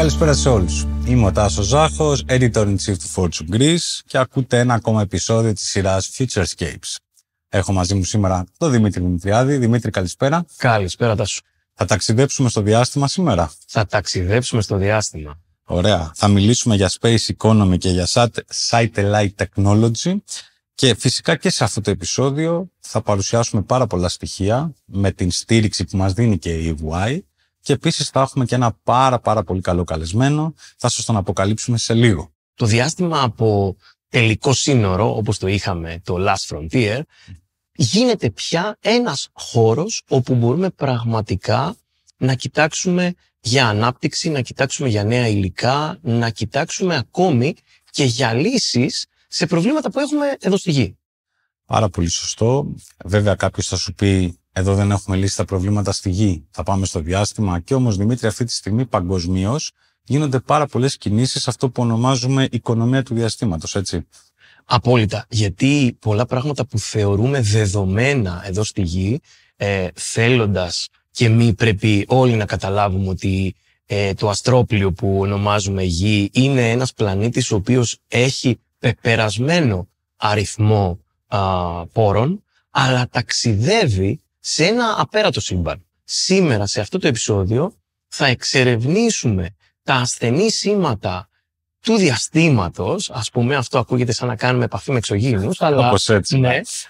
Καλησπέρα σε όλους. Είμαι ο Τάσος Ζάχος, editor-in-chief του Fortune Greece και ακούτε ένα ακόμα επεισόδιο της σειράς Futurescapes. Έχω μαζί μου σήμερα τον Δημήτρη Δημητριάδη. Δημήτρη, καλησπέρα. Καλησπέρα, Τάσο. Θα ταξιδέψουμε στο διάστημα σήμερα. Θα ταξιδέψουμε στο διάστημα. Ωραία. Θα μιλήσουμε για space economy και για satellite technology. Και φυσικά και σε αυτό το επεισόδιο θα παρουσιάσουμε πάρα πολλά στοιχεία με την στήριξη που μας δίνει και η EY και επίσης θα έχουμε και ένα πάρα, πάρα πολύ καλό καλεσμένο. Θα σας τον αποκαλύψουμε σε λίγο. Το διάστημα από τελικό σύνορο, όπως το είχαμε το Last Frontier, γίνεται πια ένας χώρος όπου μπορούμε πραγματικά να κοιτάξουμε για ανάπτυξη, να κοιτάξουμε για νέα υλικά, να κοιτάξουμε ακόμη και για λύσεις σε προβλήματα που έχουμε εδώ στη γη. Πάρα πολύ σωστό. Βέβαια κάποιος θα σου πει εδώ δεν έχουμε λύσει τα προβλήματα στη γη. Θα πάμε στο διάστημα. Και όμως, Δημήτρη, αυτή τη στιγμή παγκοσμίως γίνονται πάρα πολλές κινήσεις σε αυτό που ονομάζουμε οικονομία του διαστήματος, έτσι. Απόλυτα. Γιατί πολλά πράγματα που θεωρούμε δεδομένα εδώ στη γη, ε, θέλοντας και μη πρέπει όλοι να καταλάβουμε ότι ε, το αστρόπλιο που ονομάζουμε γη είναι ένας πλανήτης ο οποίος έχει πεπερασμένο αριθμό α, πόρων αλλά ταξιδεύει σε ένα απέρατο σύμπαν. Σήμερα, σε αυτό το επεισόδιο, θα εξερευνήσουμε τα ασθενή σήματα του διαστήματος, ας πούμε αυτό ακούγεται σαν να κάνουμε επαφή με εξωγήινους,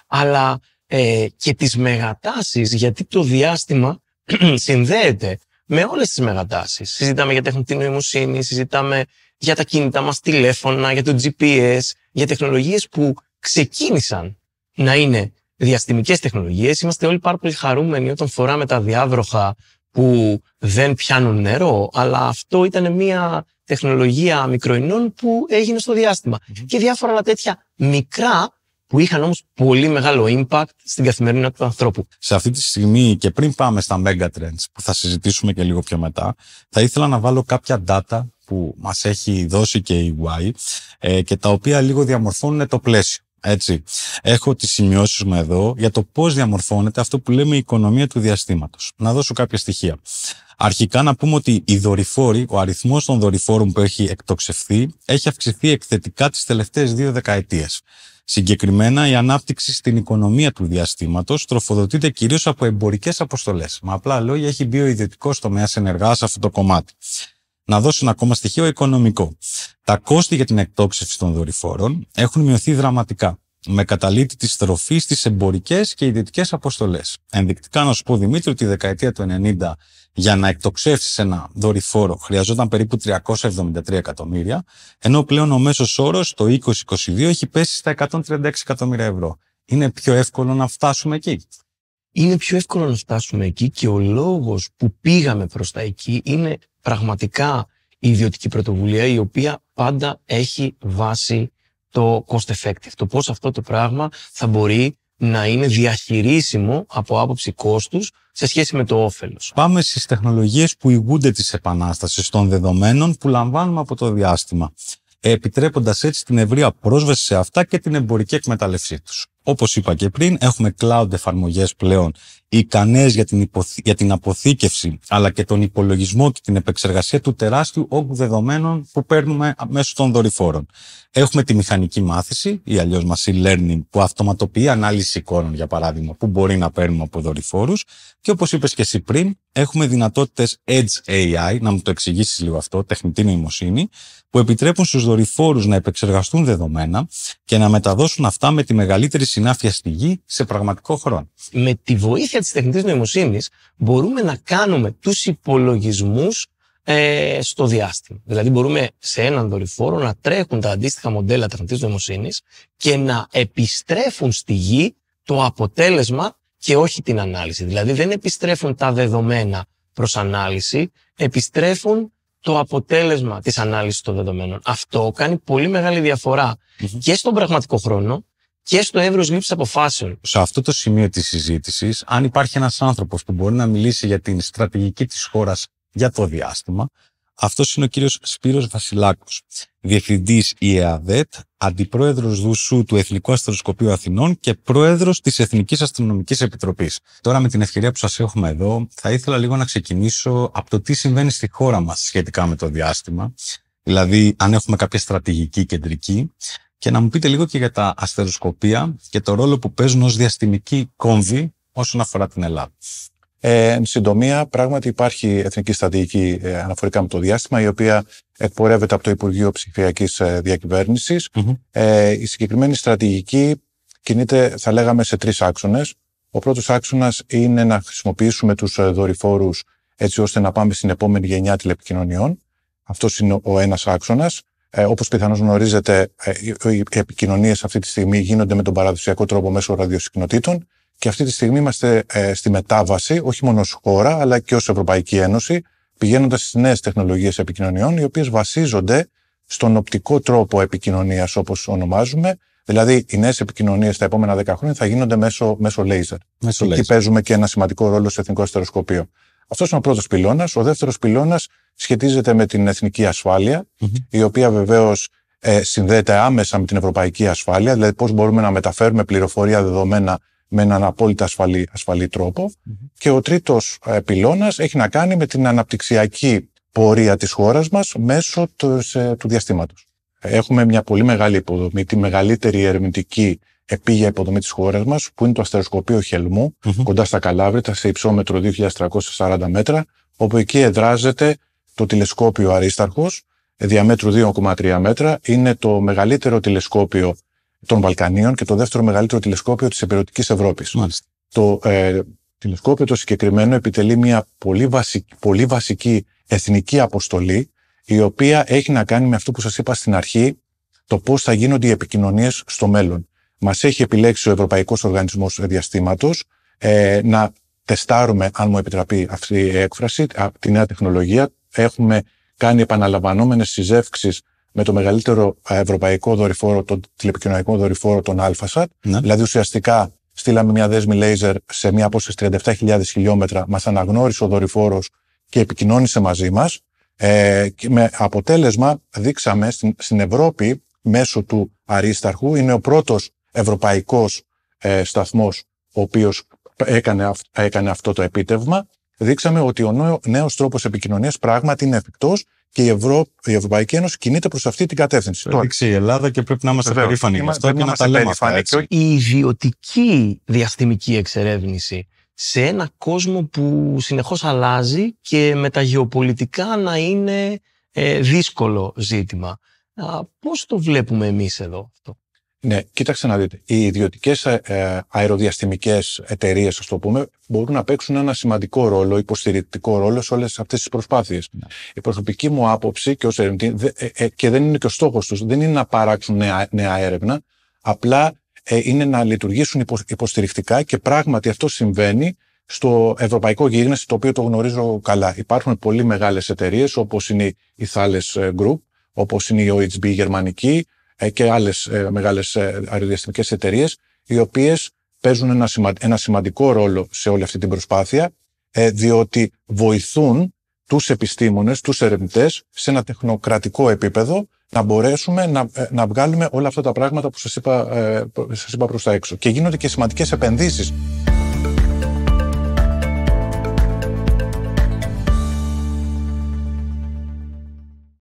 αλλά, ναι, ε, και τις μεγατάσεις, γιατί το διάστημα συνδέεται με όλες τις μεγατάσεις. Συζητάμε για τεχνητή νοημοσύνη, συζητάμε για τα κινητά μας τηλέφωνα, για το GPS, για τεχνολογίες που ξεκίνησαν να είναι διαστημικές τεχνολογίες. Είμαστε όλοι πάρα πολύ χαρούμενοι όταν φοράμε τα διάβροχα που δεν πιάνουν νερό, αλλά αυτό ήταν μια τεχνολογία μικροϊνών που έγινε στο διαστημα Και διάφορα άλλα τέτοια μικρά που είχαν όμως πολύ μεγάλο impact στην καθημερινότητα του ανθρώπου. Σε αυτή τη στιγμή και πριν πάμε στα trends που θα συζητήσουμε και λίγο πιο μετά, θα ήθελα να βάλω κάποια data που μας έχει δώσει και η Y ε, και τα οποία λίγο διαμορφώνουν το πλαίσιο. Έτσι. Έχω τις σημειώσεις μου εδώ για το πώς διαμορφώνεται αυτό που λέμε η οικονομία του διαστήματος. Να δώσω κάποια στοιχεία. Αρχικά να πούμε ότι οι δορυφόροι, ο αριθμός των δορυφόρων που έχει εκτοξευθεί, έχει αυξηθεί εκθετικά τις τελευταίες δύο δεκαετίες. Συγκεκριμένα, η ανάπτυξη στην οικονομία του διαστήματος τροφοδοτείται κυρίως από εμπορικές αποστολές. Με απλά λόγια, έχει μπει ο ιδιωτικός τομέας ενεργά σε αυτό το κομμάτι. Να δώσω ένα ακόμα στοιχείο οικονομικό. Τα κόστη για την εκτόξευση των δορυφόρων έχουν μειωθεί δραματικά, με καταλήτη της στροφής στις εμπορικές και ιδιωτικές αποστολές. Ενδεικτικά να σου πω, Δημήτρη, ότι η δεκαετία του 90 για να εκτοξεύσεις ένα δορυφόρο χρειαζόταν περίπου 373 εκατομμύρια, ενώ πλέον ο μέσος όρος το 2022 έχει πέσει στα 136 εκατομμύρια ευρώ. Είναι πιο εύκολο να φτάσουμε εκεί. Είναι πιο εύκολο να φτάσουμε εκεί και ο λόγος που πήγαμε προς τα εκεί είναι πραγματικά η ιδιωτική πρωτοβουλία η οποία πάντα έχει βάση το cost effective. Το πώς αυτό το πράγμα θα μπορεί να είναι διαχειρίσιμο από άποψη κόστους σε σχέση με το όφελος. Πάμε στις τεχνολογίες που ηγούνται της επανάστασης των δεδομένων που λαμβάνουμε από το διάστημα, επιτρέποντας έτσι την ευρεία πρόσβαση σε αυτά και την εμπορική εκμεταλλευσή τους. Όπως είπα και πριν, έχουμε cloud εφαρμογές πλέον ικανές για την, για την αποθήκευση αλλά και τον υπολογισμό και την επεξεργασία του τεράστιου όγκου δεδομένων που παίρνουμε μέσω των δορυφόρων. Έχουμε τη μηχανική μάθηση ή αλλιώς machine learning που αυτοματοποιεί ανάλυση εικόνων για παράδειγμα που μπορεί να παίρνουμε από δορυφόρους και όπως είπες και εσύ πριν έχουμε δυνατότητες Edge AI, να μου το εξηγήσεις λίγο αυτό, τεχνητή νοημοσύνη, που επιτρέπουν στους δορυφόρους να επεξεργαστούν δεδομένα και να μεταδώσουν αυτά με τη μεγαλύτερη συνάφεια στη γη σε πραγματικό χρόνο. Με τη βοήθεια της τεχνητής νοημοσύνης μπορούμε να κάνουμε τους υπολογισμούς ε, στο διάστημα. Δηλαδή μπορούμε σε έναν δορυφόρο να τρέχουν τα αντίστοιχα μοντέλα τεχνητής νοημοσύνης και να επιστρέφουν στη γη το αποτέλεσμα και όχι την ανάλυση. Δηλαδή δεν επιστρέφουν τα δεδομένα προς ανάλυση, επιστρέφουν το αποτέλεσμα της ανάλυσης των δεδομένων. Αυτό κάνει πολύ μεγάλη και στον πραγματικό χρόνο και στο εύρος λήψης αποφάσεων. Σε αυτό το σημείο της συζήτησης, αν υπάρχει ένας άνθρωπος που μπορεί να μιλήσει για την στρατηγική της χώρας για το διάστημα, αυτός είναι ο κύριος Σπύρος Βασιλάκος, διευθυντής ΙΕΑΔΕΤ, αντιπρόεδρος Δουσού του Εθνικού Αστεροσκοπείου Αθηνών και πρόεδρος της Εθνικής Αστρονομική Επιτροπής. Τώρα, με την ευκαιρία που σας έχουμε εδώ, θα ήθελα λίγο να ξεκινήσω από το τι συμβαίνει στη χώρα μας σχετικά με το διάστημα, δηλαδή αν έχουμε κάποια στρατηγική κεντρική, και να μου πείτε λίγο και για τα αστεροσκοπία και το ρόλο που παίζουν ως διαστημική κόμβη όσον αφορά την Ελλάδα. Ε, εν συντομία, πράγματι υπάρχει εθνική στρατηγική ε, αναφορικά με το διάστημα, η οποία εκπορεύεται από το Υπουργείο Ψηφιακής ε, ε, η συγκεκριμένη στρατηγική κινείται, θα λέγαμε, σε τρεις άξονες. Ο πρώτος άξονας είναι να χρησιμοποιήσουμε τους ε, δορυφόρους έτσι ώστε να πάμε στην επόμενη γενιά τηλεπικοινωνιών. Αυτός είναι ο ένας άξονας. Ε, Όπως πιθανώς γνωρίζετε, οι επικοινωνίες αυτή τη στιγμή γίνονται με τον παραδοσιακό τρόπο μέσω ραδιοσυκνοτήτων. Και αυτή τη στιγμή είμαστε ε, στη μετάβαση, όχι μόνο ως χώρα, αλλά και ως Ευρωπαϊκή Ένωση, πηγαίνοντας στις νέες τεχνολογίες επικοινωνιών, οι οποίες βασίζονται στον οπτικό τρόπο επικοινωνίας, όπως ονομάζουμε. Δηλαδή, οι νέες επικοινωνίες τα επόμενα 10 χρόνια θα γίνονται μέσω, μέσω λέιζερ. Μέσω Εκεί laser. παίζουμε και ένα σημαντικό ρόλο στο Εθνικό Αστεροσκοπείο. Αυτός είναι ο πρώτος πυλώνας. Ο δεύτερος πυλώνας σχετίζεται με την εθνική ασφάλεια, mm-hmm. η οποία βεβαίως ε, συνδέεται άμεσα με την ευρωπαϊκή ασφάλεια, δηλαδή πώς μπορούμε να μεταφέρουμε πληροφορία δεδομένα με έναν απόλυτα ασφαλή, ασφαλή Και ο τρίτος ε, πυλώνας έχει να κάνει με την αναπτυξιακή πορεία της χώρας μας μέσω τους, ε, του διαστήματος. Έχουμε μια πολύ μεγάλη υποδομή, τη μεγαλύτερη ερευνητική επίγεια υποδομή της χώρας μας, που είναι το αστεροσκοπείο κοντά στα Καλάβρητα, σε υψόμετρο 2.340 μέτρα, όπου εκεί εδράζεται το τηλεσκόπιο αρίσταρχος, διαμέτρου 2,3 μέτρα. Είναι το μεγαλύτερο τηλεσκόπιο των Βαλκανίων και το δεύτερο μεγαλύτερο τηλεσκόπιο της Επιρωτική Ευρώπη. Το ε, τηλεσκόπιο το συγκεκριμένο επιτελεί μια πολύ, βασική, πολύ βασική εθνική αποστολή, η οποία έχει να κάνει με αυτό που σας είπα στην αρχή, το πώς θα γίνονται οι επικοινωνίες στο μέλλον. Μας έχει επιλέξει ο Ευρωπαϊκός Οργανισμός Διαστήματος ε, να τεστάρουμε, αν μου επιτραπεί αυτή η έκφραση, τη νέα τεχνολογία. Έχουμε κάνει επαναλαμβανόμενες συζεύξεις με το μεγαλύτερο ε, ευρωπαϊκό δορυφόρο, τον τηλεπικοινωνιακό δορυφόρο, τον AlphaSat. Ναι. Δηλαδή, ουσιαστικά στείλαμε μια δέσμη λέιζερ σε μια απόσταση 37.000 χιλιόμετρα. Μας αναγνώρισε ο δορυφόρος και επικοινώνησε μαζί μας. Ε, και με αποτέλεσμα, δείξαμε στην, στην Ευρώπη, μέσω του Αρίσταρχου, είναι ο πρώτος ευρωπαϊκός ε, σταθμός ο οποίος έκανε, έκανε αυτό το επίτευγμα δείξαμε ότι ο νέος τρόπος επικοινωνίας πράγματι είναι εφικτός και η, η Ευρωπαϊκή Ένωση κινείται προς αυτή την κατεύθυνση. Το έδειξε η Ελλάδα και πρέπει να είμαστε περήφανοι γι' αυτό να τα λέμε Η ιδιωτική διαστημική εξερεύνηση σε ένα κόσμο που συνεχώς αλλάζει και με τα γεωπολιτικά να είναι ε, δύσκολο ζήτημα. Πώ πώς το βλέπουμε εμείς εδώ αυτό. Ναι, κοίταξε να δείτε. Οι ιδιωτικές ε, ε, αεροδιαστημικές εταιρείες, ας το πούμε, μπορούν να παίξουν ένα σημαντικό ρόλο, υποστηρικτικό ρόλο σε όλες αυτές τις προσπάθειες. Ναι. Η προσωπική μου άποψη και ως ερευνητή, ε, και δεν είναι και ο στόχος τους, δεν είναι να παράξουν νέα, νέα έρευνα, απλά είναι να λειτουργήσουν υποστηρικτικά και πράγματι αυτό συμβαίνει στο ευρωπαϊκό γίγνεσθε, το οποίο το γνωρίζω καλά. Υπάρχουν πολύ μεγάλες εταιρείες, όπως είναι η Thales Group, όπως είναι η OHB γερμανική, ε, και άλλες μεγάλες ε, αεροδιαστημικέ εταιρείες, οι οποίες παίζουν ένα σημαντικό ρόλο σε όλη αυτή την προσπάθεια, ε, διότι βοηθούν τους επιστήμονες, τους ερευνητές, σε ένα τεχνοκρατικό επίπεδο, να μπορέσουμε να, να βγάλουμε όλα αυτά τα πράγματα που σας είπα, σας είπα προς τα έξω. Και γίνονται και σημαντικές επενδύσεις